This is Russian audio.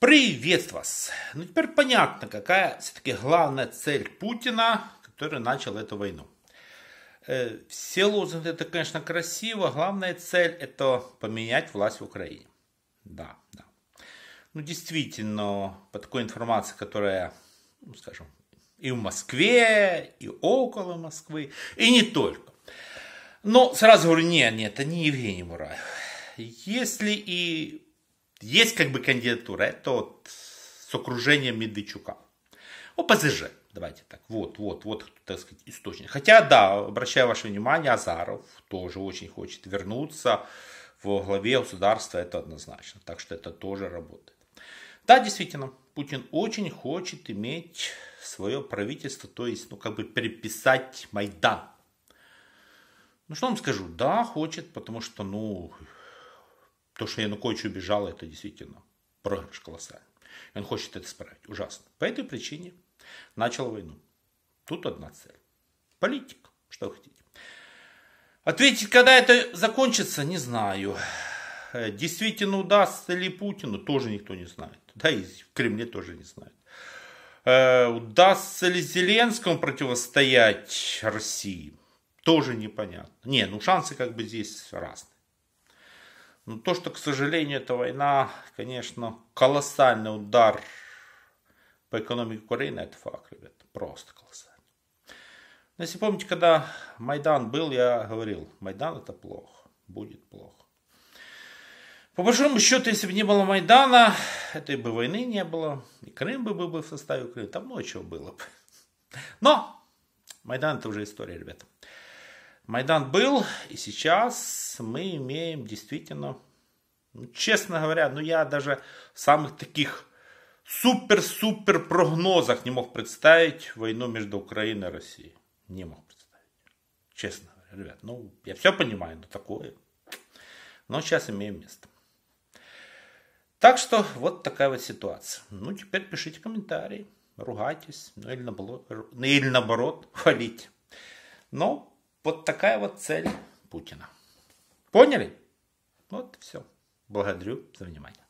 Привет вас! Ну теперь понятно, какая все-таки главная цель Путина, который начал эту войну. Э, все лозунги, это, конечно, красиво. Главная цель – это поменять власть в Украине. Да, да. Ну, действительно, по такой информации, которая, ну, скажем, и в Москве, и около Москвы, и не только. Но сразу говорю, нет, нет, это не Евгений Мураев. Если и есть как бы кандидатура, это вот с окружением Медведчука. ОПЗЖ, ну, давайте так, вот, вот, вот, так сказать, источник. Хотя, да, обращаю ваше внимание, Азаров тоже очень хочет вернуться во главе государства, это однозначно. Так что это тоже работает. Да, действительно, Путин очень хочет иметь свое правительство, то есть, ну, как бы переписать Майдан. Ну, что вам скажу, да, хочет, потому что, ну, то, что Янукович убежал, это действительно проигрыш колоссальный. И он хочет это исправить. Ужасно. По этой причине начал войну. Тут одна цель. Политик. Что вы хотите. Ответить, когда это закончится, не знаю. Действительно удастся ли Путину, тоже никто не знает. Да и в Кремле тоже не знает. Э, удастся ли Зеленскому противостоять России, тоже непонятно. Не, ну шансы как бы здесь разные. Но ну, то, что, к сожалению, эта война, конечно, колоссальный удар по экономике Украины, это факт, ребят, просто колоссальный. Но если помните, когда Майдан был, я говорил, Майдан это плохо, будет плохо. По большому счету, если бы не было Майдана, этой бы войны не было, и Крым бы был в составе Украины, там много чего было бы. Но Майдан это уже история, ребята. Майдан был, и сейчас мы имеем действительно, ну, честно говоря, ну я даже в самых таких супер-супер прогнозах не мог представить войну между Украиной и Россией. Не мог представить. Честно говоря, ребят, ну я все понимаю, но такое. Но сейчас имеем место. Так что вот такая вот ситуация. Ну теперь пишите комментарии, ругайтесь, ну или наоборот, ну, или Но вот такая вот цель Путина. Поняли? Вот все. Благодарю за внимание.